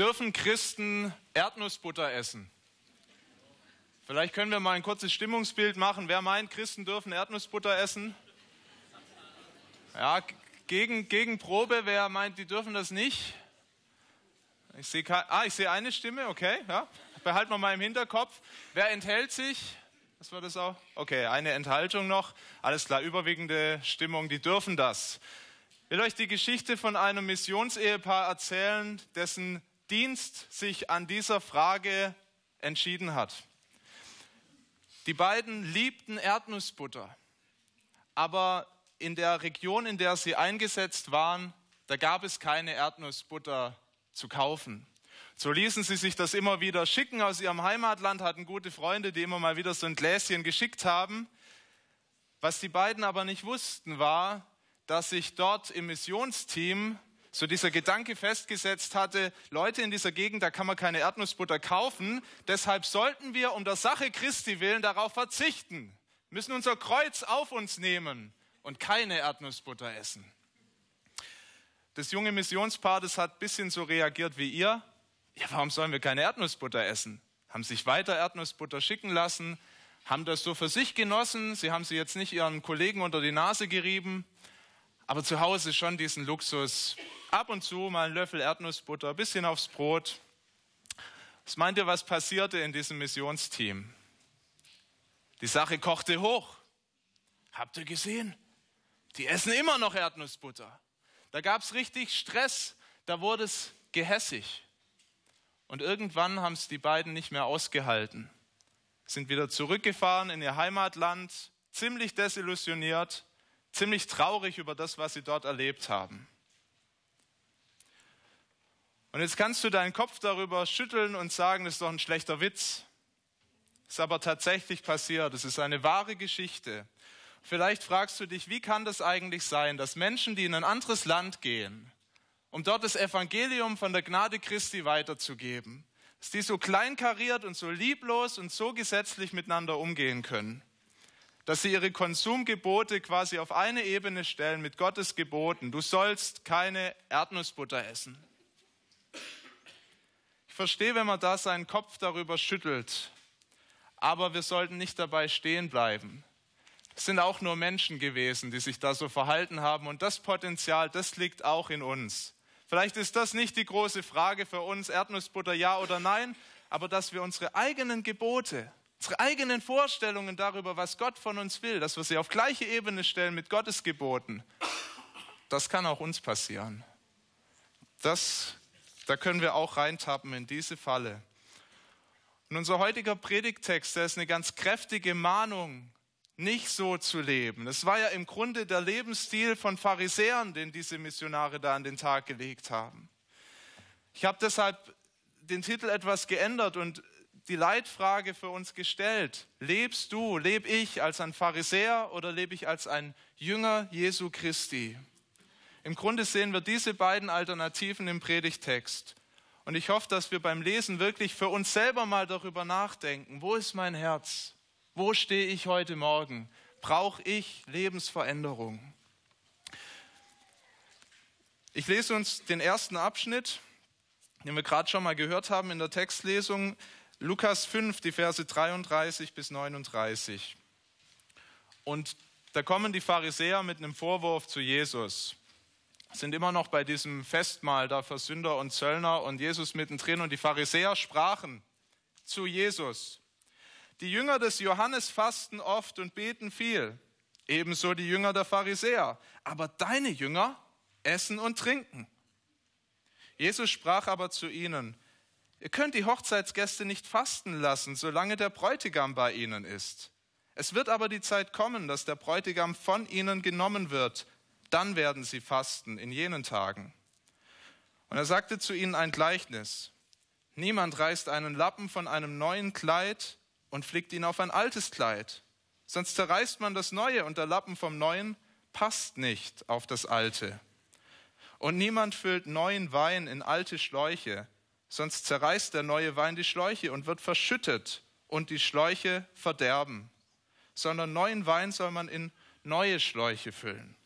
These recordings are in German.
Dürfen Christen Erdnussbutter essen? Vielleicht können wir mal ein kurzes Stimmungsbild machen. Wer meint, Christen dürfen Erdnussbutter essen? Ja, gegen, gegen Probe, wer meint, die dürfen das nicht? Ich sehe, ah, ich eine Stimme, okay, ja. Behalten wir mal im Hinterkopf. Wer enthält sich? Das war das auch? Okay, eine Enthaltung noch. Alles klar, überwiegende Stimmung, die dürfen das. Ich will euch die Geschichte von einem Missionsehepaar erzählen, dessen Dienst sich an dieser Frage entschieden hat. Die beiden liebten Erdnussbutter, aber in der Region, in der sie eingesetzt waren, da gab es keine Erdnussbutter zu kaufen. So ließen sie sich das immer wieder schicken aus ihrem Heimatland, hatten gute Freunde, die immer mal wieder so ein Gläschen geschickt haben. Was die beiden aber nicht wussten, war, dass sich dort im Missionsteam so dieser Gedanke festgesetzt hatte, Leute in dieser Gegend, da kann man keine Erdnussbutter kaufen, deshalb sollten wir um der Sache Christi willen darauf verzichten, müssen unser Kreuz auf uns nehmen und keine Erdnussbutter essen. Das junge Missionspaar, das hat bisschen so reagiert wie ihr. Ja, warum sollen wir keine Erdnussbutter essen? Haben sich weiter Erdnussbutter schicken lassen, haben das so für sich genossen, sie haben sie jetzt nicht ihren Kollegen unter die Nase gerieben, aber zu Hause schon diesen Luxus. Ab und zu mal einen Löffel Erdnussbutter, ein bisschen aufs Brot. Was meint ihr, was passierte in diesem Missionsteam? Die Sache kochte hoch. Habt ihr gesehen? Die essen immer noch Erdnussbutter. Da gab es richtig Stress, da wurde es gehässig. Und irgendwann haben es die beiden nicht mehr ausgehalten, sind wieder zurückgefahren in ihr Heimatland, ziemlich desillusioniert ziemlich traurig über das, was sie dort erlebt haben. Und jetzt kannst du deinen Kopf darüber schütteln und sagen, das ist doch ein schlechter Witz. Das ist aber tatsächlich passiert. Es ist eine wahre Geschichte. Vielleicht fragst du dich, wie kann das eigentlich sein, dass Menschen, die in ein anderes Land gehen, um dort das Evangelium von der Gnade Christi weiterzugeben, dass die so kleinkariert und so lieblos und so gesetzlich miteinander umgehen können dass sie ihre Konsumgebote quasi auf eine Ebene stellen mit Gottes Geboten. Du sollst keine Erdnussbutter essen. Ich verstehe, wenn man da seinen Kopf darüber schüttelt, aber wir sollten nicht dabei stehen bleiben. Es sind auch nur Menschen gewesen, die sich da so verhalten haben und das Potenzial, das liegt auch in uns. Vielleicht ist das nicht die große Frage für uns, Erdnussbutter ja oder nein, aber dass wir unsere eigenen Gebote, Unsere eigenen Vorstellungen darüber, was Gott von uns will, dass wir sie auf gleiche Ebene stellen mit Gottes Geboten, das kann auch uns passieren. Das, da können wir auch reintappen in diese Falle. Und unser heutiger Predigttext, der ist eine ganz kräftige Mahnung, nicht so zu leben. Das war ja im Grunde der Lebensstil von Pharisäern, den diese Missionare da an den Tag gelegt haben. Ich habe deshalb den Titel etwas geändert und die Leitfrage für uns gestellt. Lebst du, lebe ich als ein Pharisäer oder lebe ich als ein Jünger Jesu Christi? Im Grunde sehen wir diese beiden Alternativen im Predigtext. Und ich hoffe, dass wir beim Lesen wirklich für uns selber mal darüber nachdenken. Wo ist mein Herz? Wo stehe ich heute Morgen? Brauche ich Lebensveränderung? Ich lese uns den ersten Abschnitt, den wir gerade schon mal gehört haben in der Textlesung. Lukas 5, die Verse 33 bis 39. Und da kommen die Pharisäer mit einem Vorwurf zu Jesus, sind immer noch bei diesem Festmahl da für Sünder und Zöllner und Jesus mittendrin. Und die Pharisäer sprachen zu Jesus, die Jünger des Johannes fasten oft und beten viel, ebenso die Jünger der Pharisäer, aber deine Jünger essen und trinken. Jesus sprach aber zu ihnen, Ihr könnt die Hochzeitsgäste nicht fasten lassen, solange der Bräutigam bei ihnen ist. Es wird aber die Zeit kommen, dass der Bräutigam von ihnen genommen wird. Dann werden sie fasten in jenen Tagen. Und er sagte zu ihnen ein Gleichnis. Niemand reißt einen Lappen von einem neuen Kleid und flickt ihn auf ein altes Kleid. Sonst zerreißt man das Neue und der Lappen vom Neuen passt nicht auf das Alte. Und niemand füllt neuen Wein in alte Schläuche sonst zerreißt der neue Wein die Schläuche und wird verschüttet und die Schläuche verderben, sondern neuen Wein soll man in neue Schläuche füllen.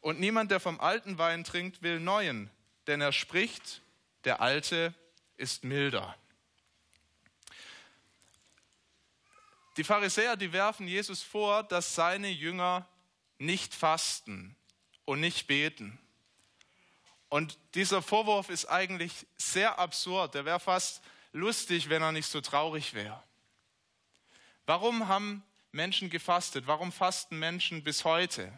Und niemand, der vom alten Wein trinkt, will neuen, denn er spricht, der alte ist milder. Die Pharisäer, die werfen Jesus vor, dass seine Jünger nicht fasten und nicht beten. Und dieser Vorwurf ist eigentlich sehr absurd. Der wäre fast lustig, wenn er nicht so traurig wäre. Warum haben Menschen gefastet? Warum fasten Menschen bis heute?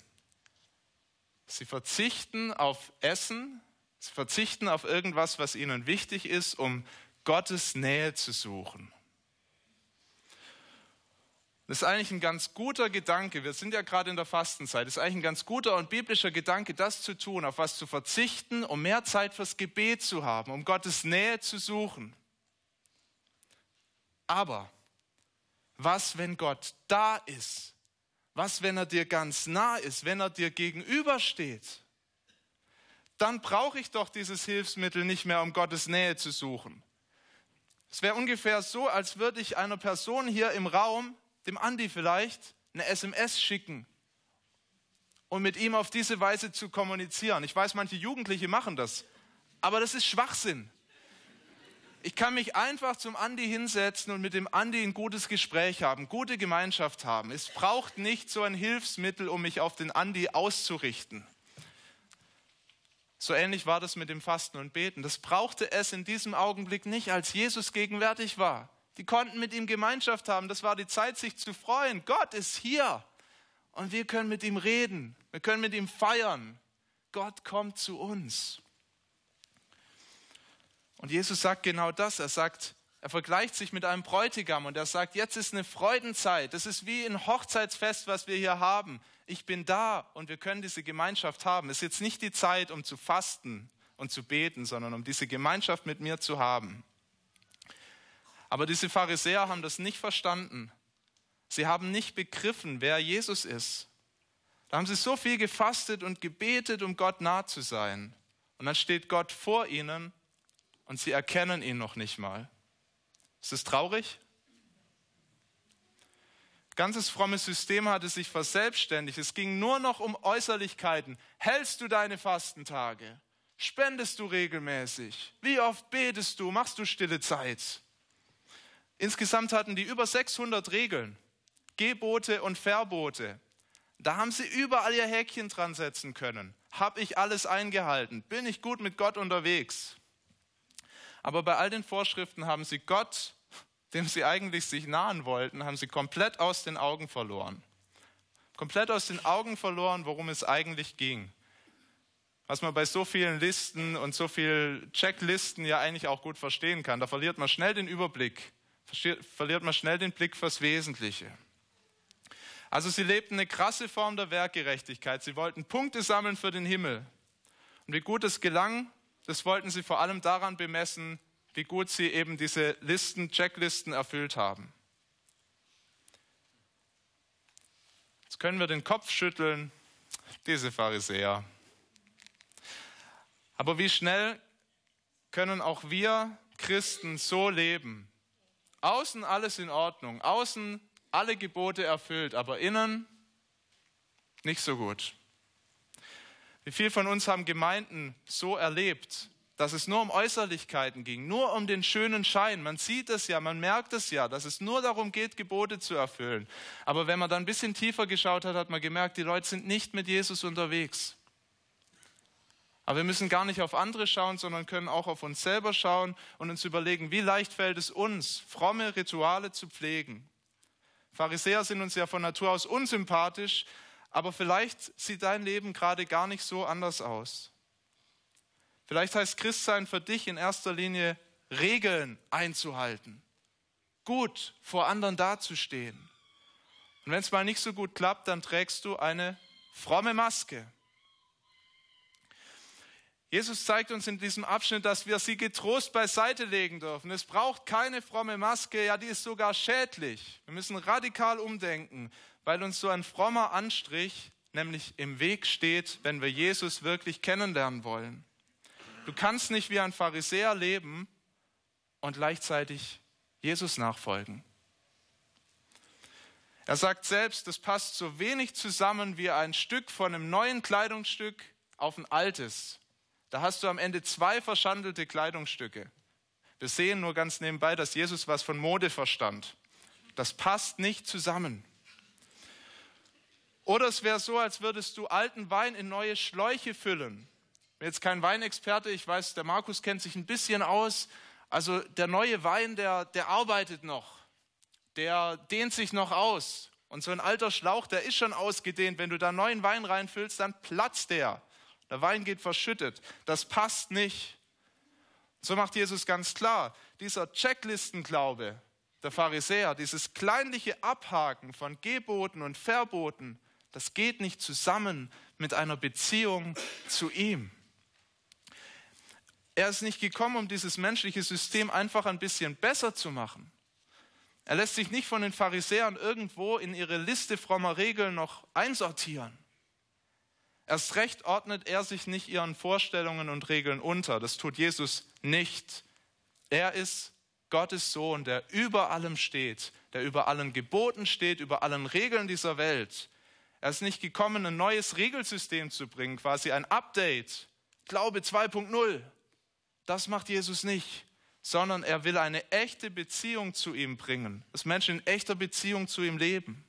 Sie verzichten auf Essen, sie verzichten auf irgendwas, was ihnen wichtig ist, um Gottes Nähe zu suchen. Das ist eigentlich ein ganz guter Gedanke. Wir sind ja gerade in der Fastenzeit. Das ist eigentlich ein ganz guter und biblischer Gedanke, das zu tun, auf was zu verzichten, um mehr Zeit fürs Gebet zu haben, um Gottes Nähe zu suchen. Aber was, wenn Gott da ist? Was, wenn er dir ganz nah ist, wenn er dir gegenübersteht? Dann brauche ich doch dieses Hilfsmittel nicht mehr, um Gottes Nähe zu suchen. Es wäre ungefähr so, als würde ich einer Person hier im Raum dem Andi vielleicht eine SMS schicken und mit ihm auf diese Weise zu kommunizieren. Ich weiß, manche Jugendliche machen das, aber das ist Schwachsinn. Ich kann mich einfach zum Andi hinsetzen und mit dem Andi ein gutes Gespräch haben, gute Gemeinschaft haben. Es braucht nicht so ein Hilfsmittel, um mich auf den Andi auszurichten. So ähnlich war das mit dem Fasten und Beten. Das brauchte es in diesem Augenblick nicht, als Jesus gegenwärtig war. Die konnten mit ihm Gemeinschaft haben. Das war die Zeit, sich zu freuen. Gott ist hier und wir können mit ihm reden. Wir können mit ihm feiern. Gott kommt zu uns. Und Jesus sagt genau das. Er sagt, er vergleicht sich mit einem Bräutigam und er sagt, jetzt ist eine Freudenzeit. Das ist wie ein Hochzeitsfest, was wir hier haben. Ich bin da und wir können diese Gemeinschaft haben. Es ist jetzt nicht die Zeit, um zu fasten und zu beten, sondern um diese Gemeinschaft mit mir zu haben. Aber diese Pharisäer haben das nicht verstanden. Sie haben nicht begriffen, wer Jesus ist. Da haben sie so viel gefastet und gebetet, um Gott nah zu sein. Und dann steht Gott vor ihnen und sie erkennen ihn noch nicht mal. Ist das traurig? Ganzes frommes System hatte sich verselbstständigt. Es ging nur noch um Äußerlichkeiten. Hältst du deine Fastentage? Spendest du regelmäßig? Wie oft betest du? Machst du stille Zeit? Insgesamt hatten die über 600 Regeln, Gebote und Verbote. Da haben sie überall ihr Häkchen dran setzen können. Hab ich alles eingehalten? Bin ich gut mit Gott unterwegs? Aber bei all den Vorschriften haben sie Gott, dem sie eigentlich sich nahen wollten, haben sie komplett aus den Augen verloren. Komplett aus den Augen verloren, worum es eigentlich ging. Was man bei so vielen Listen und so vielen Checklisten ja eigentlich auch gut verstehen kann. Da verliert man schnell den Überblick verliert man schnell den Blick fürs Wesentliche. Also sie lebten eine krasse Form der Werkgerechtigkeit. Sie wollten Punkte sammeln für den Himmel. Und wie gut es gelang, das wollten sie vor allem daran bemessen, wie gut sie eben diese Listen, Checklisten erfüllt haben. Jetzt können wir den Kopf schütteln, diese Pharisäer. Aber wie schnell können auch wir Christen so leben, Außen alles in Ordnung, außen alle Gebote erfüllt, aber innen nicht so gut. Wie viele von uns haben Gemeinden so erlebt, dass es nur um Äußerlichkeiten ging, nur um den schönen Schein. Man sieht es ja, man merkt es ja, dass es nur darum geht, Gebote zu erfüllen. Aber wenn man dann ein bisschen tiefer geschaut hat, hat man gemerkt, die Leute sind nicht mit Jesus unterwegs. Aber wir müssen gar nicht auf andere schauen, sondern können auch auf uns selber schauen und uns überlegen, wie leicht fällt es uns, fromme Rituale zu pflegen. Pharisäer sind uns ja von Natur aus unsympathisch, aber vielleicht sieht dein Leben gerade gar nicht so anders aus. Vielleicht heißt Christsein für dich in erster Linie, Regeln einzuhalten, gut vor anderen dazustehen. Und wenn es mal nicht so gut klappt, dann trägst du eine fromme Maske. Jesus zeigt uns in diesem Abschnitt, dass wir sie getrost beiseite legen dürfen. Es braucht keine fromme Maske, ja, die ist sogar schädlich. Wir müssen radikal umdenken, weil uns so ein frommer Anstrich nämlich im Weg steht, wenn wir Jesus wirklich kennenlernen wollen. Du kannst nicht wie ein Pharisäer leben und gleichzeitig Jesus nachfolgen. Er sagt selbst, das passt so wenig zusammen wie ein Stück von einem neuen Kleidungsstück auf ein altes. Da hast du am Ende zwei verschandelte Kleidungsstücke. Wir sehen nur ganz nebenbei, dass Jesus was von Mode verstand. Das passt nicht zusammen. Oder es wäre so, als würdest du alten Wein in neue Schläuche füllen. Ich bin jetzt kein Weinexperte, ich weiß, der Markus kennt sich ein bisschen aus. Also der neue Wein, der, der arbeitet noch, der dehnt sich noch aus. Und so ein alter Schlauch, der ist schon ausgedehnt. Wenn du da neuen Wein reinfüllst, dann platzt der. Der Wein geht verschüttet. Das passt nicht. So macht Jesus ganz klar, dieser Checklistenglaube der Pharisäer, dieses kleinliche Abhaken von Geboten und Verboten, das geht nicht zusammen mit einer Beziehung zu ihm. Er ist nicht gekommen, um dieses menschliche System einfach ein bisschen besser zu machen. Er lässt sich nicht von den Pharisäern irgendwo in ihre Liste frommer Regeln noch einsortieren. Erst recht ordnet er sich nicht ihren Vorstellungen und Regeln unter. Das tut Jesus nicht. Er ist Gottes Sohn, der über allem steht, der über allen Geboten steht, über allen Regeln dieser Welt. Er ist nicht gekommen, ein neues Regelsystem zu bringen, quasi ein Update. Glaube 2.0. Das macht Jesus nicht, sondern er will eine echte Beziehung zu ihm bringen, dass Menschen in echter Beziehung zu ihm leben.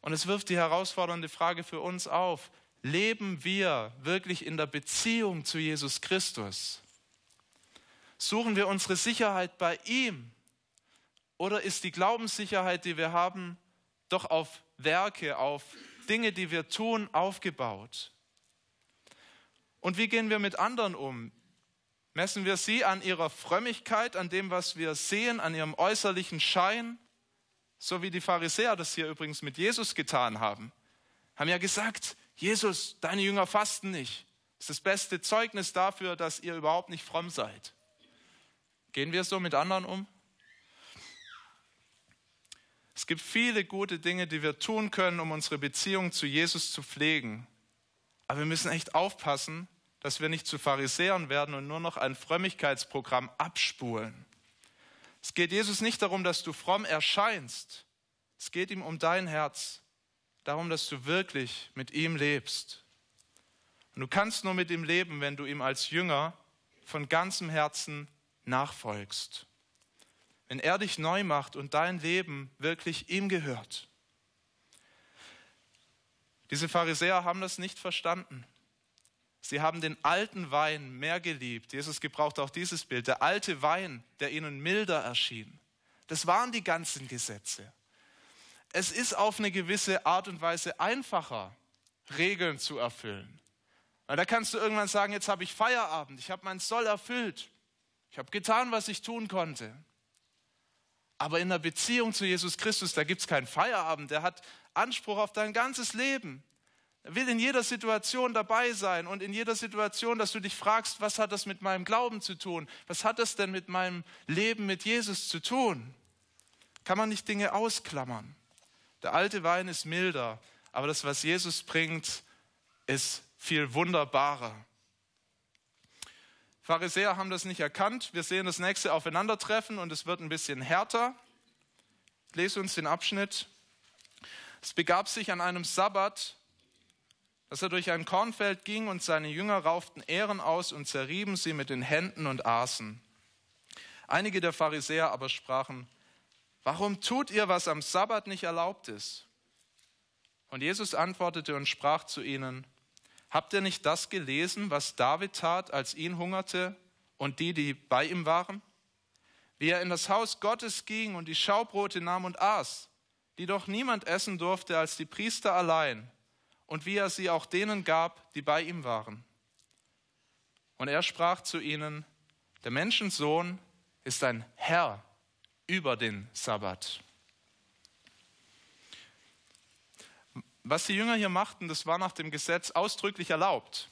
Und es wirft die herausfordernde Frage für uns auf, leben wir wirklich in der Beziehung zu Jesus Christus? Suchen wir unsere Sicherheit bei ihm? Oder ist die Glaubenssicherheit, die wir haben, doch auf Werke, auf Dinge, die wir tun, aufgebaut? Und wie gehen wir mit anderen um? Messen wir sie an ihrer Frömmigkeit, an dem, was wir sehen, an ihrem äußerlichen Schein? so wie die Pharisäer das hier übrigens mit Jesus getan haben, haben ja gesagt, Jesus, deine Jünger fasten nicht. Das ist das beste Zeugnis dafür, dass ihr überhaupt nicht fromm seid. Gehen wir so mit anderen um? Es gibt viele gute Dinge, die wir tun können, um unsere Beziehung zu Jesus zu pflegen. Aber wir müssen echt aufpassen, dass wir nicht zu Pharisäern werden und nur noch ein Frömmigkeitsprogramm abspulen. Es geht Jesus nicht darum, dass du fromm erscheinst. Es geht ihm um dein Herz. Darum, dass du wirklich mit ihm lebst. Und du kannst nur mit ihm leben, wenn du ihm als Jünger von ganzem Herzen nachfolgst. Wenn er dich neu macht und dein Leben wirklich ihm gehört. Diese Pharisäer haben das nicht verstanden. Sie haben den alten Wein mehr geliebt. Jesus gebraucht auch dieses Bild. Der alte Wein, der ihnen milder erschien. Das waren die ganzen Gesetze. Es ist auf eine gewisse Art und Weise einfacher, Regeln zu erfüllen. Weil da kannst du irgendwann sagen, jetzt habe ich Feierabend, ich habe meinen Soll erfüllt, ich habe getan, was ich tun konnte. Aber in der Beziehung zu Jesus Christus, da gibt es keinen Feierabend, der hat Anspruch auf dein ganzes Leben. Er will in jeder Situation dabei sein und in jeder Situation, dass du dich fragst, was hat das mit meinem Glauben zu tun? Was hat das denn mit meinem Leben mit Jesus zu tun? Kann man nicht Dinge ausklammern? Der alte Wein ist milder, aber das, was Jesus bringt, ist viel wunderbarer. Pharisäer haben das nicht erkannt. Wir sehen das nächste Aufeinandertreffen und es wird ein bisschen härter. Ich lese uns den Abschnitt. Es begab sich an einem Sabbat, dass er durch ein Kornfeld ging und seine Jünger rauften Ähren aus und zerrieben sie mit den Händen und aßen. Einige der Pharisäer aber sprachen, warum tut ihr, was am Sabbat nicht erlaubt ist? Und Jesus antwortete und sprach zu ihnen, habt ihr nicht das gelesen, was David tat, als ihn hungerte und die, die bei ihm waren? Wie er in das Haus Gottes ging und die Schaubrote nahm und aß, die doch niemand essen durfte als die Priester allein und wie er sie auch denen gab, die bei ihm waren. Und er sprach zu ihnen, der Menschensohn ist ein Herr über den Sabbat. Was die Jünger hier machten, das war nach dem Gesetz ausdrücklich erlaubt.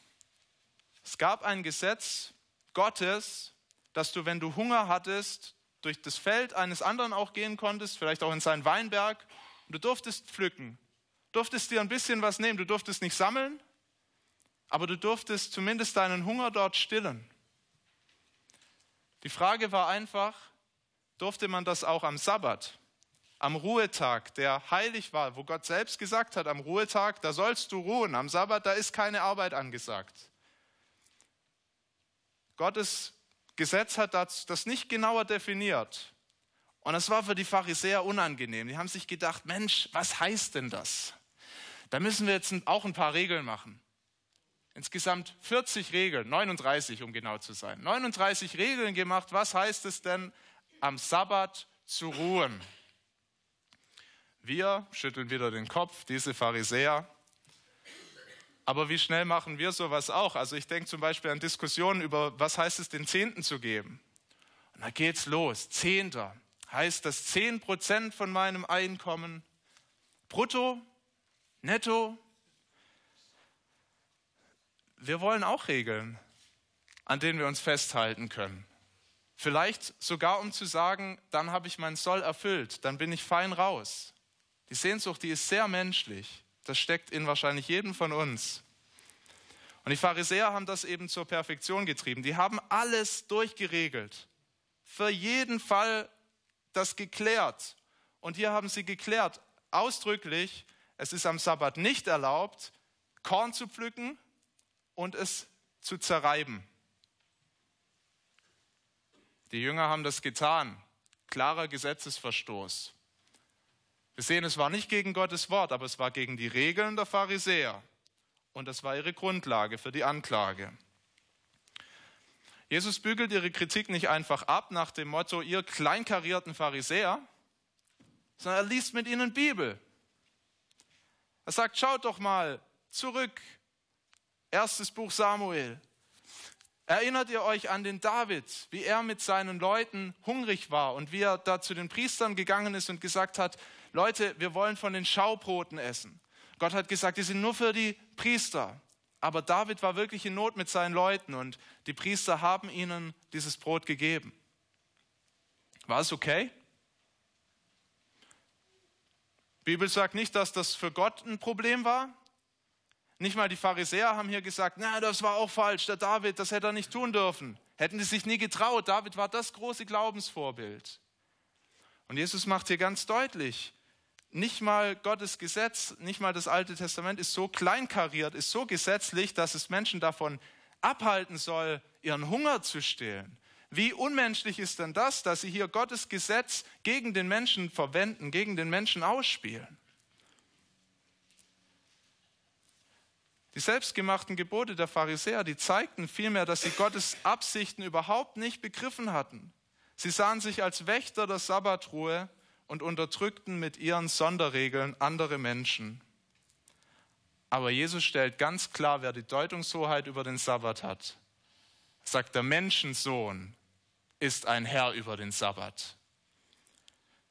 Es gab ein Gesetz Gottes, dass du, wenn du Hunger hattest, durch das Feld eines anderen auch gehen konntest, vielleicht auch in seinen Weinberg, und du durftest pflücken durftest dir ein bisschen was nehmen. Du durftest nicht sammeln, aber du durftest zumindest deinen Hunger dort stillen. Die Frage war einfach, durfte man das auch am Sabbat, am Ruhetag, der heilig war, wo Gott selbst gesagt hat, am Ruhetag, da sollst du ruhen, am Sabbat, da ist keine Arbeit angesagt. Gottes Gesetz hat das, das nicht genauer definiert. Und das war für die Pharisäer unangenehm. Die haben sich gedacht, Mensch, was heißt denn das? Da müssen wir jetzt auch ein paar Regeln machen. Insgesamt 40 Regeln, 39 um genau zu sein. 39 Regeln gemacht. Was heißt es denn, am Sabbat zu ruhen? Wir schütteln wieder den Kopf, diese Pharisäer. Aber wie schnell machen wir sowas auch? Also ich denke zum Beispiel an Diskussionen über, was heißt es, den Zehnten zu geben? Und da geht's los. Zehnter heißt dass zehn Prozent von meinem Einkommen brutto netto. Wir wollen auch Regeln, an denen wir uns festhalten können. Vielleicht sogar, um zu sagen, dann habe ich meinen Soll erfüllt, dann bin ich fein raus. Die Sehnsucht, die ist sehr menschlich. Das steckt in wahrscheinlich jedem von uns. Und die Pharisäer haben das eben zur Perfektion getrieben. Die haben alles durchgeregelt. Für jeden Fall das geklärt. Und hier haben sie geklärt, ausdrücklich, es ist am Sabbat nicht erlaubt, Korn zu pflücken und es zu zerreiben. Die Jünger haben das getan. Klarer Gesetzesverstoß. Wir sehen, es war nicht gegen Gottes Wort, aber es war gegen die Regeln der Pharisäer. Und das war ihre Grundlage für die Anklage. Jesus bügelt ihre Kritik nicht einfach ab nach dem Motto, ihr kleinkarierten Pharisäer, sondern er liest mit ihnen Bibel. Er sagt, schaut doch mal zurück. Erstes Buch Samuel. Erinnert ihr euch an den David, wie er mit seinen Leuten hungrig war und wie er da zu den Priestern gegangen ist und gesagt hat, Leute, wir wollen von den Schaubroten essen. Gott hat gesagt, die sind nur für die Priester. Aber David war wirklich in Not mit seinen Leuten und die Priester haben ihnen dieses Brot gegeben. War es okay? Die Bibel sagt nicht, dass das für Gott ein Problem war. Nicht mal die Pharisäer haben hier gesagt, na, das war auch falsch, der David, das hätte er nicht tun dürfen. Hätten die sich nie getraut. David war das große Glaubensvorbild. Und Jesus macht hier ganz deutlich, nicht mal Gottes Gesetz, nicht mal das Alte Testament ist so kleinkariert, ist so gesetzlich, dass es Menschen davon abhalten soll, ihren Hunger zu stillen, wie unmenschlich ist denn das, dass sie hier Gottes Gesetz gegen den Menschen verwenden, gegen den Menschen ausspielen? Die selbstgemachten Gebote der Pharisäer, die zeigten vielmehr, dass sie Gottes Absichten überhaupt nicht begriffen hatten. Sie sahen sich als Wächter der Sabbatruhe und unterdrückten mit ihren Sonderregeln andere Menschen. Aber Jesus stellt ganz klar, wer die Deutungshoheit über den Sabbat hat. sagt der Menschensohn ist ein Herr über den Sabbat.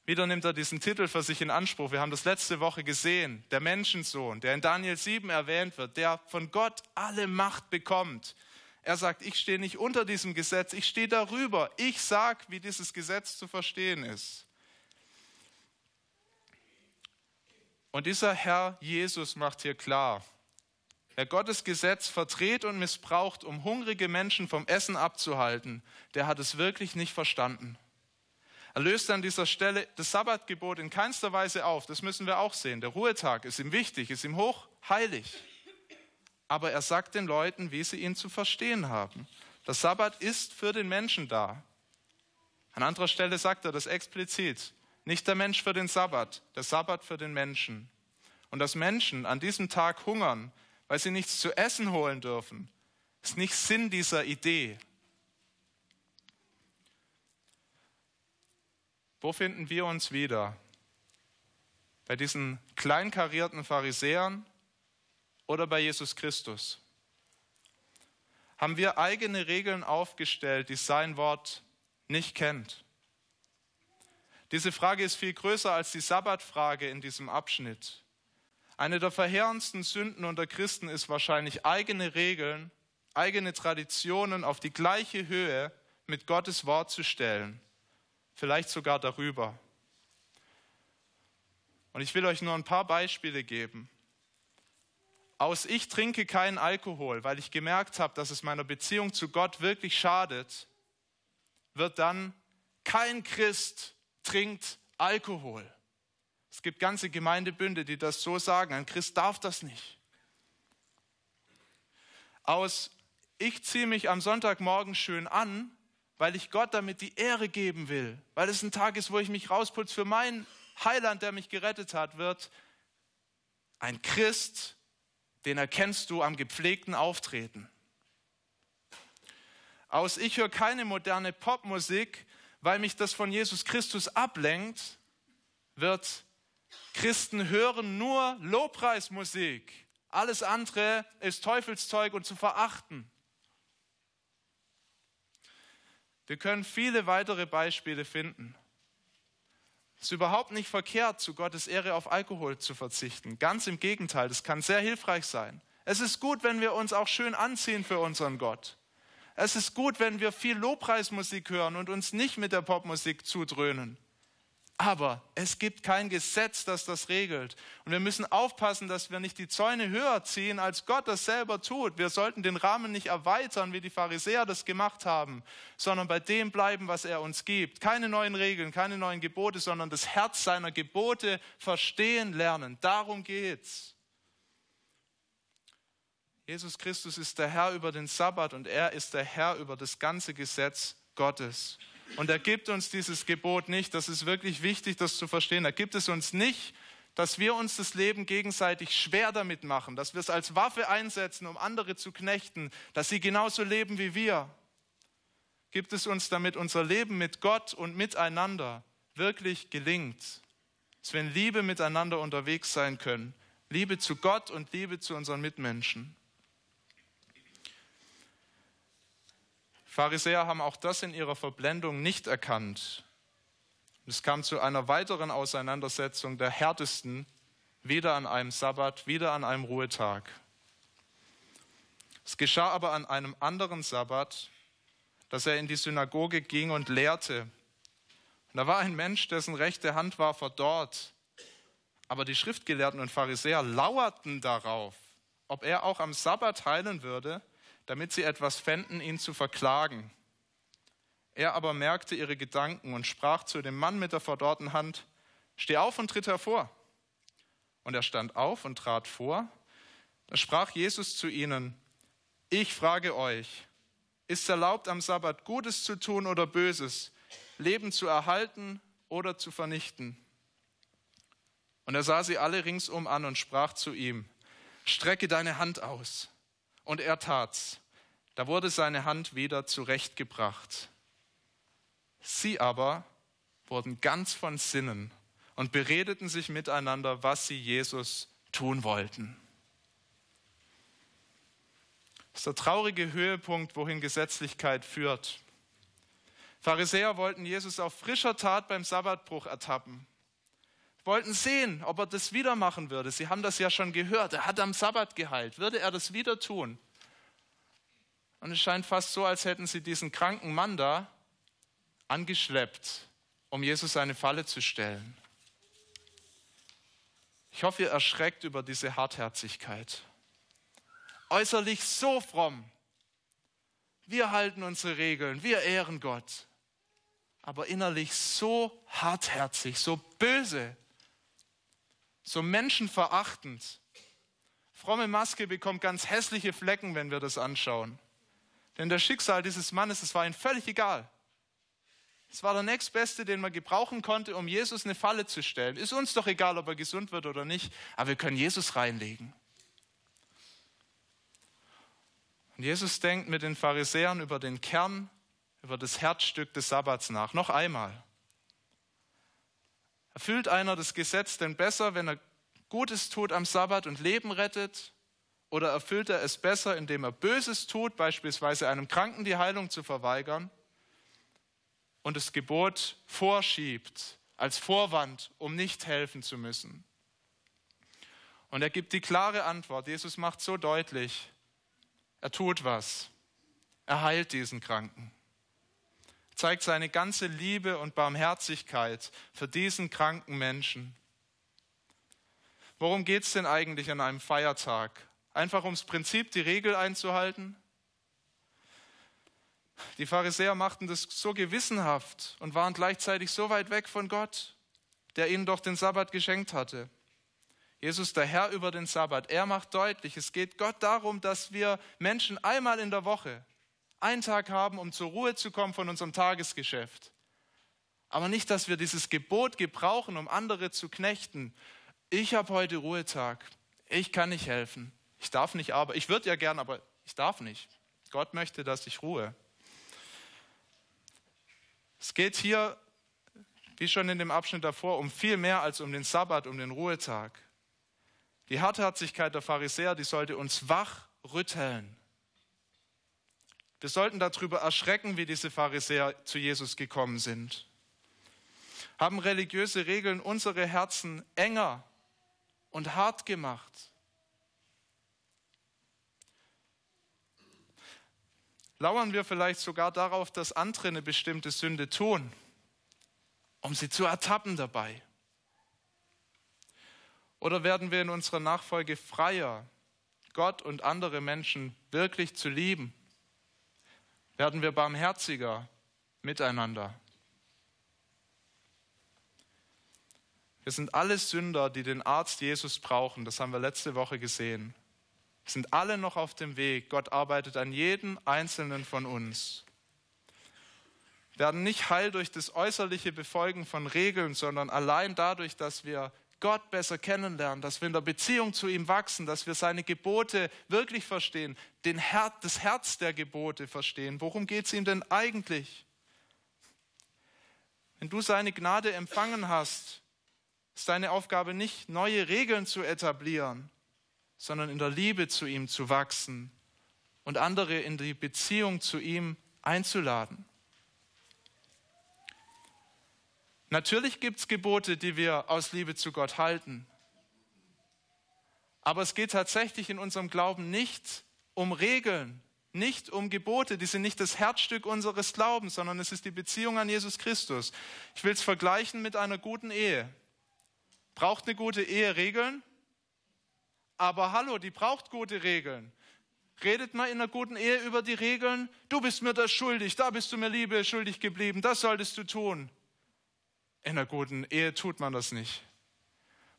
Wieder nimmt er diesen Titel für sich in Anspruch. Wir haben das letzte Woche gesehen. Der Menschensohn, der in Daniel 7 erwähnt wird, der von Gott alle Macht bekommt. Er sagt, ich stehe nicht unter diesem Gesetz, ich stehe darüber. Ich sage, wie dieses Gesetz zu verstehen ist. Und dieser Herr Jesus macht hier klar, Wer Gottes Gesetz verdreht und missbraucht, um hungrige Menschen vom Essen abzuhalten, der hat es wirklich nicht verstanden. Er löst an dieser Stelle das Sabbatgebot in keinster Weise auf. Das müssen wir auch sehen. Der Ruhetag ist ihm wichtig, ist ihm hochheilig. Aber er sagt den Leuten, wie sie ihn zu verstehen haben. Der Sabbat ist für den Menschen da. An anderer Stelle sagt er das explizit. Nicht der Mensch für den Sabbat, der Sabbat für den Menschen. Und dass Menschen an diesem Tag hungern, weil sie nichts zu essen holen dürfen. Das ist nicht Sinn dieser Idee. Wo finden wir uns wieder? Bei diesen kleinkarierten Pharisäern oder bei Jesus Christus? Haben wir eigene Regeln aufgestellt, die sein Wort nicht kennt? Diese Frage ist viel größer als die Sabbatfrage in diesem Abschnitt. Eine der verheerendsten Sünden unter Christen ist wahrscheinlich eigene Regeln, eigene Traditionen auf die gleiche Höhe mit Gottes Wort zu stellen, vielleicht sogar darüber. Und ich will euch nur ein paar Beispiele geben. Aus ich trinke keinen Alkohol, weil ich gemerkt habe, dass es meiner Beziehung zu Gott wirklich schadet, wird dann kein Christ trinkt Alkohol. Es gibt ganze Gemeindebünde, die das so sagen. Ein Christ darf das nicht. Aus, ich ziehe mich am Sonntagmorgen schön an, weil ich Gott damit die Ehre geben will, weil es ein Tag ist, wo ich mich rausputze für meinen Heiland, der mich gerettet hat, wird ein Christ, den erkennst du am gepflegten Auftreten. Aus ich höre keine moderne Popmusik, weil mich das von Jesus Christus ablenkt, wird Christen hören nur Lobpreismusik. Alles andere ist Teufelszeug und zu verachten. Wir können viele weitere Beispiele finden. Es ist überhaupt nicht verkehrt, zu Gottes Ehre auf Alkohol zu verzichten. Ganz im Gegenteil, das kann sehr hilfreich sein. Es ist gut, wenn wir uns auch schön anziehen für unseren Gott. Es ist gut, wenn wir viel Lobpreismusik hören und uns nicht mit der Popmusik zudröhnen. Aber es gibt kein Gesetz, das das regelt. Und wir müssen aufpassen, dass wir nicht die Zäune höher ziehen, als Gott das selber tut. Wir sollten den Rahmen nicht erweitern, wie die Pharisäer das gemacht haben, sondern bei dem bleiben, was er uns gibt. Keine neuen Regeln, keine neuen Gebote, sondern das Herz seiner Gebote verstehen lernen. Darum geht's. Jesus Christus ist der Herr über den Sabbat und er ist der Herr über das ganze Gesetz Gottes. Und er gibt uns dieses Gebot nicht. Das ist wirklich wichtig, das zu verstehen. Er gibt es uns nicht, dass wir uns das Leben gegenseitig schwer damit machen, dass wir es als Waffe einsetzen, um andere zu knechten, dass sie genauso leben wie wir. Gibt es uns, damit unser Leben mit Gott und miteinander wirklich gelingt, dass wir in Liebe miteinander unterwegs sein können. Liebe zu Gott und Liebe zu unseren Mitmenschen. Pharisäer haben auch das in ihrer Verblendung nicht erkannt. Es kam zu einer weiteren Auseinandersetzung der härtesten, wieder an einem Sabbat, wieder an einem Ruhetag. Es geschah aber an einem anderen Sabbat, dass er in die Synagoge ging und lehrte. Und da war ein Mensch, dessen rechte Hand war verdorrt. Aber die Schriftgelehrten und Pharisäer lauerten darauf, ob er auch am Sabbat heilen würde – damit sie etwas fänden, ihn zu verklagen. Er aber merkte ihre Gedanken und sprach zu dem Mann mit der verdorrten Hand, Steh auf und tritt hervor. Und er stand auf und trat vor. Da sprach Jesus zu ihnen, Ich frage euch, ist erlaubt am Sabbat Gutes zu tun oder Böses, Leben zu erhalten oder zu vernichten? Und er sah sie alle ringsum an und sprach zu ihm, Strecke deine Hand aus. Und er tat's. Da wurde seine Hand wieder zurechtgebracht. Sie aber wurden ganz von Sinnen und beredeten sich miteinander, was sie Jesus tun wollten. Das ist der traurige Höhepunkt, wohin Gesetzlichkeit führt. Pharisäer wollten Jesus auf frischer Tat beim Sabbatbruch ertappen wollten sehen, ob er das wieder machen würde. Sie haben das ja schon gehört. Er hat am Sabbat geheilt. Würde er das wieder tun? Und es scheint fast so, als hätten sie diesen kranken Mann da angeschleppt, um Jesus eine Falle zu stellen. Ich hoffe, ihr erschreckt über diese Hartherzigkeit. Äußerlich so fromm. Wir halten unsere Regeln, wir ehren Gott. Aber innerlich so hartherzig, so böse, so menschenverachtend. Fromme Maske bekommt ganz hässliche Flecken, wenn wir das anschauen. Denn das Schicksal dieses Mannes, es war ihm völlig egal. Es war der nächstbeste, den man gebrauchen konnte, um Jesus eine Falle zu stellen. Ist uns doch egal, ob er gesund wird oder nicht, aber wir können Jesus reinlegen. Und Jesus denkt mit den Pharisäern über den Kern, über das Herzstück des Sabbats nach. Noch einmal. Erfüllt einer das Gesetz denn besser, wenn er Gutes tut am Sabbat und Leben rettet? Oder erfüllt er es besser, indem er Böses tut, beispielsweise einem Kranken die Heilung zu verweigern und das Gebot vorschiebt als Vorwand, um nicht helfen zu müssen? Und er gibt die klare Antwort. Jesus macht so deutlich, er tut was. Er heilt diesen Kranken zeigt seine ganze Liebe und Barmherzigkeit für diesen kranken Menschen. Worum geht es denn eigentlich an einem Feiertag? Einfach ums Prinzip, die Regel einzuhalten? Die Pharisäer machten das so gewissenhaft und waren gleichzeitig so weit weg von Gott, der ihnen doch den Sabbat geschenkt hatte. Jesus, der Herr über den Sabbat, er macht deutlich, es geht Gott darum, dass wir Menschen einmal in der Woche einen Tag haben, um zur Ruhe zu kommen von unserem Tagesgeschäft. Aber nicht, dass wir dieses Gebot gebrauchen, um andere zu knechten. Ich habe heute Ruhetag. Ich kann nicht helfen. Ich darf nicht arbeiten. Ich würde ja gern, aber ich darf nicht. Gott möchte, dass ich ruhe. Es geht hier, wie schon in dem Abschnitt davor, um viel mehr als um den Sabbat, um den Ruhetag. Die Hartherzigkeit der Pharisäer, die sollte uns wach rütteln. Wir sollten darüber erschrecken, wie diese Pharisäer zu Jesus gekommen sind. Haben religiöse Regeln unsere Herzen enger und hart gemacht? Lauern wir vielleicht sogar darauf, dass andere eine bestimmte Sünde tun, um sie zu ertappen dabei? Oder werden wir in unserer Nachfolge freier, Gott und andere Menschen wirklich zu lieben werden wir barmherziger miteinander. Wir sind alle Sünder, die den Arzt Jesus brauchen. Das haben wir letzte Woche gesehen. Wir sind alle noch auf dem Weg. Gott arbeitet an jedem einzelnen von uns. Wir werden nicht heil durch das äußerliche Befolgen von Regeln, sondern allein dadurch, dass wir Gott besser kennenlernen, dass wir in der Beziehung zu ihm wachsen, dass wir seine Gebote wirklich verstehen, den Her das Herz der Gebote verstehen. Worum geht es ihm denn eigentlich? Wenn du seine Gnade empfangen hast, ist deine Aufgabe nicht, neue Regeln zu etablieren, sondern in der Liebe zu ihm zu wachsen und andere in die Beziehung zu ihm einzuladen. Natürlich gibt es Gebote, die wir aus Liebe zu Gott halten. Aber es geht tatsächlich in unserem Glauben nicht um Regeln, nicht um Gebote. Die sind nicht das Herzstück unseres Glaubens, sondern es ist die Beziehung an Jesus Christus. Ich will es vergleichen mit einer guten Ehe. Braucht eine gute Ehe Regeln? Aber hallo, die braucht gute Regeln. Redet mal in einer guten Ehe über die Regeln. Du bist mir das schuldig, da bist du mir Liebe schuldig geblieben, das solltest du tun in einer guten Ehe tut man das nicht.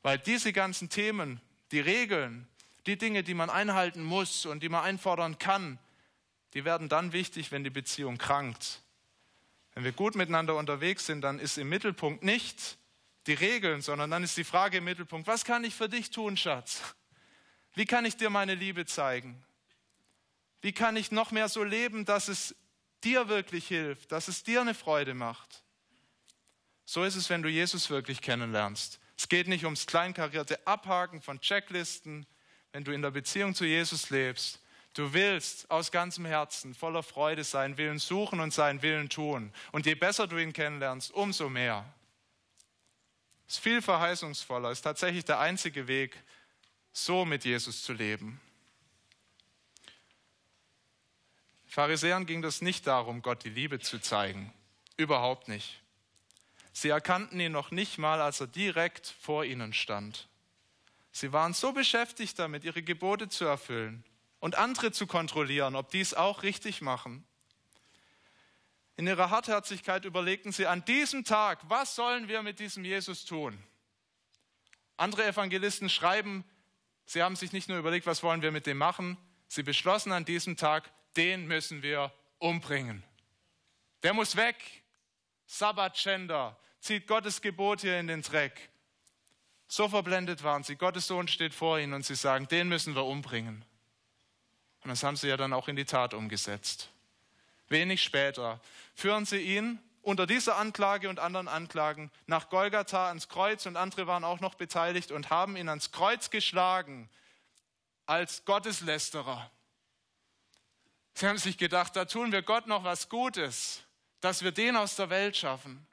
Weil diese ganzen Themen, die Regeln, die Dinge, die man einhalten muss und die man einfordern kann, die werden dann wichtig, wenn die Beziehung krankt. Wenn wir gut miteinander unterwegs sind, dann ist im Mittelpunkt nicht die Regeln, sondern dann ist die Frage im Mittelpunkt, was kann ich für dich tun, Schatz? Wie kann ich dir meine Liebe zeigen? Wie kann ich noch mehr so leben, dass es dir wirklich hilft, dass es dir eine Freude macht? So ist es, wenn du Jesus wirklich kennenlernst. Es geht nicht ums kleinkarierte Abhaken von Checklisten. Wenn du in der Beziehung zu Jesus lebst, du willst aus ganzem Herzen voller Freude seinen Willen suchen und seinen Willen tun. Und je besser du ihn kennenlernst, umso mehr. Es ist viel verheißungsvoller, ist tatsächlich der einzige Weg, so mit Jesus zu leben. Pharisäern ging das nicht darum, Gott die Liebe zu zeigen. Überhaupt nicht. Sie erkannten ihn noch nicht mal, als er direkt vor ihnen stand. Sie waren so beschäftigt damit, ihre Gebote zu erfüllen und andere zu kontrollieren, ob dies auch richtig machen. In ihrer Hartherzigkeit überlegten sie an diesem Tag, was sollen wir mit diesem Jesus tun? Andere Evangelisten schreiben, sie haben sich nicht nur überlegt, was wollen wir mit dem machen, sie beschlossen an diesem Tag, den müssen wir umbringen. Der muss weg. Sabbat-Gender, zieht Gottes Gebot hier in den Dreck. So verblendet waren sie. Gottes Sohn steht vor ihnen und sie sagen, den müssen wir umbringen. Und das haben sie ja dann auch in die Tat umgesetzt. Wenig später führen sie ihn unter dieser Anklage und anderen Anklagen nach Golgatha ans Kreuz und andere waren auch noch beteiligt und haben ihn ans Kreuz geschlagen als Gotteslästerer. Sie haben sich gedacht, da tun wir Gott noch was Gutes, dass wir den aus der Welt schaffen.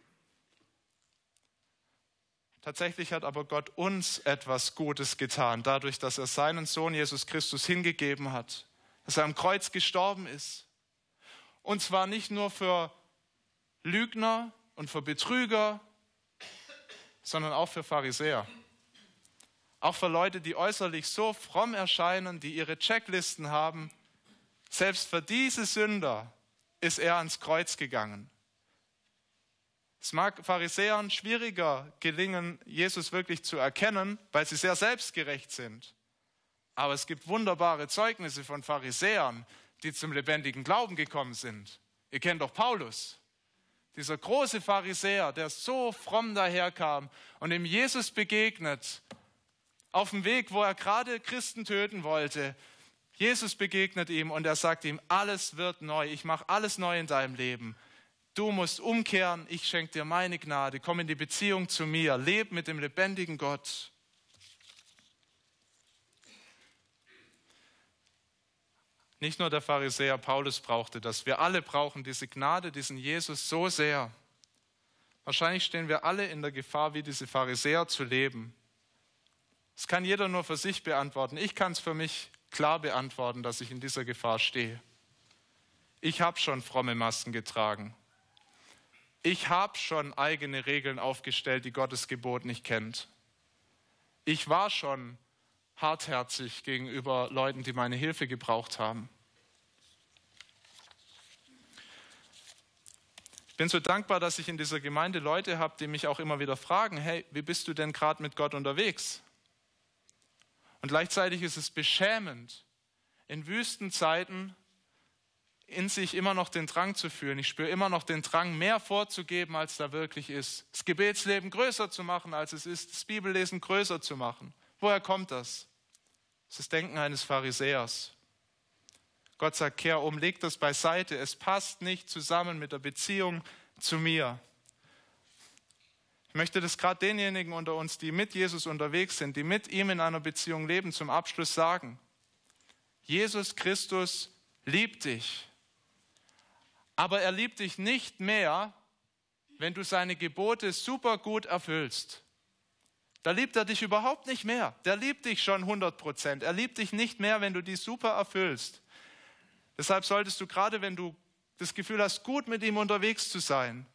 Tatsächlich hat aber Gott uns etwas Gutes getan, dadurch, dass er seinen Sohn Jesus Christus hingegeben hat, dass er am Kreuz gestorben ist. Und zwar nicht nur für Lügner und für Betrüger, sondern auch für Pharisäer. Auch für Leute, die äußerlich so fromm erscheinen, die ihre Checklisten haben. Selbst für diese Sünder ist er ans Kreuz gegangen. Es mag Pharisäern schwieriger gelingen, Jesus wirklich zu erkennen, weil sie sehr selbstgerecht sind. Aber es gibt wunderbare Zeugnisse von Pharisäern, die zum lebendigen Glauben gekommen sind. Ihr kennt doch Paulus, dieser große Pharisäer, der so fromm daherkam und ihm Jesus begegnet, auf dem Weg, wo er gerade Christen töten wollte. Jesus begegnet ihm und er sagt ihm, alles wird neu, ich mache alles neu in deinem Leben. Du musst umkehren, ich schenke dir meine Gnade, komm in die Beziehung zu mir, leb mit dem lebendigen Gott. Nicht nur der Pharisäer Paulus brauchte das, wir alle brauchen diese Gnade, diesen Jesus so sehr. Wahrscheinlich stehen wir alle in der Gefahr, wie diese Pharisäer zu leben. Das kann jeder nur für sich beantworten. Ich kann es für mich klar beantworten, dass ich in dieser Gefahr stehe. Ich habe schon fromme Masken getragen. Ich habe schon eigene Regeln aufgestellt, die Gottes Gebot nicht kennt. Ich war schon hartherzig gegenüber Leuten, die meine Hilfe gebraucht haben. Ich bin so dankbar, dass ich in dieser Gemeinde Leute habe, die mich auch immer wieder fragen, hey, wie bist du denn gerade mit Gott unterwegs? Und gleichzeitig ist es beschämend, in Wüstenzeiten in sich immer noch den Drang zu fühlen. Ich spüre immer noch den Drang, mehr vorzugeben, als da wirklich ist. Das Gebetsleben größer zu machen, als es ist. Das Bibellesen größer zu machen. Woher kommt das? Das ist das Denken eines Pharisäers. Gott sagt, kehr um, leg das beiseite. Es passt nicht zusammen mit der Beziehung zu mir. Ich möchte das gerade denjenigen unter uns, die mit Jesus unterwegs sind, die mit ihm in einer Beziehung leben, zum Abschluss sagen. Jesus Christus liebt dich. Aber er liebt dich nicht mehr, wenn du seine Gebote super gut erfüllst. Da liebt er dich überhaupt nicht mehr. Der liebt dich schon 100 Prozent. Er liebt dich nicht mehr, wenn du die super erfüllst. Deshalb solltest du gerade, wenn du das Gefühl hast, gut mit ihm unterwegs zu sein,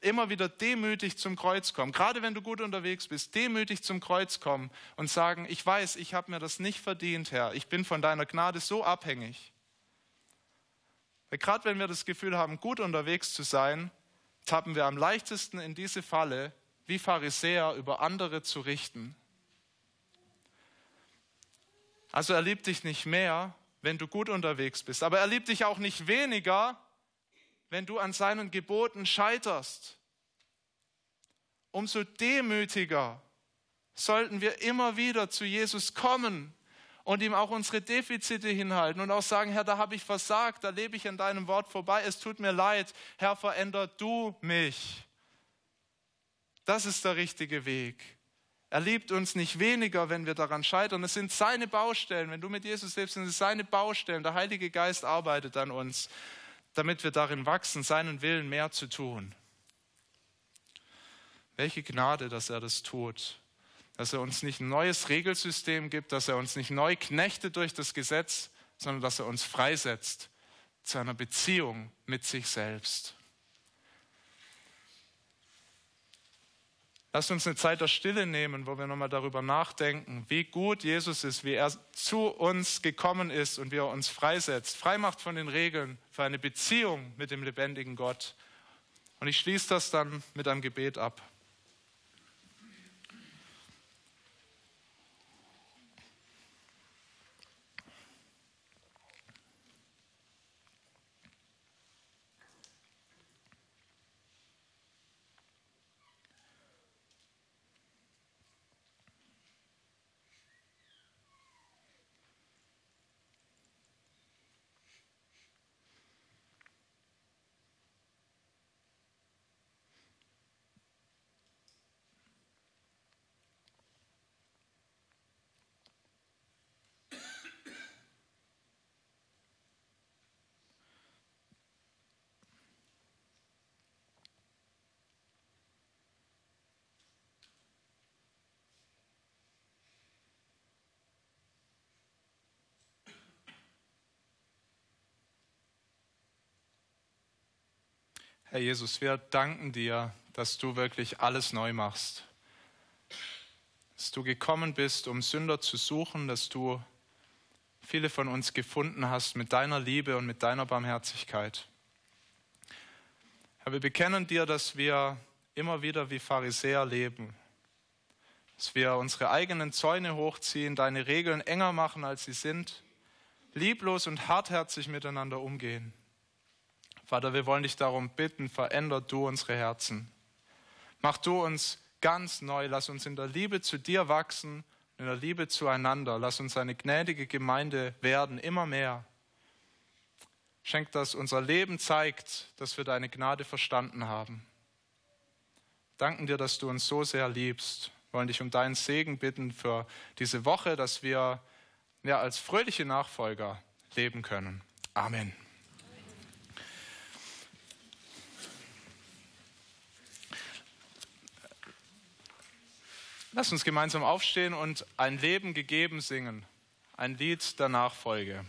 immer wieder demütig zum Kreuz kommen. Gerade wenn du gut unterwegs bist, demütig zum Kreuz kommen und sagen, ich weiß, ich habe mir das nicht verdient, Herr. Ich bin von deiner Gnade so abhängig. Weil gerade wenn wir das Gefühl haben, gut unterwegs zu sein, tappen wir am leichtesten in diese Falle, wie Pharisäer über andere zu richten. Also er liebt dich nicht mehr, wenn du gut unterwegs bist, aber er liebt dich auch nicht weniger, wenn du an seinen Geboten scheiterst. Umso demütiger sollten wir immer wieder zu Jesus kommen und ihm auch unsere Defizite hinhalten und auch sagen, Herr, da habe ich versagt, da lebe ich an deinem Wort vorbei, es tut mir leid, Herr, veränder du mich. Das ist der richtige Weg. Er liebt uns nicht weniger, wenn wir daran scheitern. Es sind seine Baustellen. Wenn du mit Jesus lebst, sind es seine Baustellen. Der Heilige Geist arbeitet an uns, damit wir darin wachsen, seinen Willen mehr zu tun. Welche Gnade, dass er das tut dass er uns nicht ein neues Regelsystem gibt, dass er uns nicht neu knechtet durch das Gesetz, sondern dass er uns freisetzt zu einer Beziehung mit sich selbst. Lasst uns eine Zeit der Stille nehmen, wo wir nochmal darüber nachdenken, wie gut Jesus ist, wie er zu uns gekommen ist und wie er uns freisetzt, freimacht von den Regeln für eine Beziehung mit dem lebendigen Gott. Und ich schließe das dann mit einem Gebet ab. Herr Jesus, wir danken dir, dass du wirklich alles neu machst. Dass du gekommen bist, um Sünder zu suchen, dass du viele von uns gefunden hast mit deiner Liebe und mit deiner Barmherzigkeit. Herr, wir bekennen dir, dass wir immer wieder wie Pharisäer leben, dass wir unsere eigenen Zäune hochziehen, deine Regeln enger machen, als sie sind, lieblos und hartherzig miteinander umgehen. Vater, wir wollen dich darum bitten, veränder du unsere Herzen. Mach du uns ganz neu, lass uns in der Liebe zu dir wachsen, in der Liebe zueinander, lass uns eine gnädige Gemeinde werden, immer mehr. Schenk, dass unser Leben zeigt, dass wir deine Gnade verstanden haben. Danken dir, dass du uns so sehr liebst. Wir wollen dich um deinen Segen bitten für diese Woche, dass wir ja, als fröhliche Nachfolger leben können. Amen. Lass uns gemeinsam aufstehen und ein Leben gegeben singen, ein Lied der Nachfolge.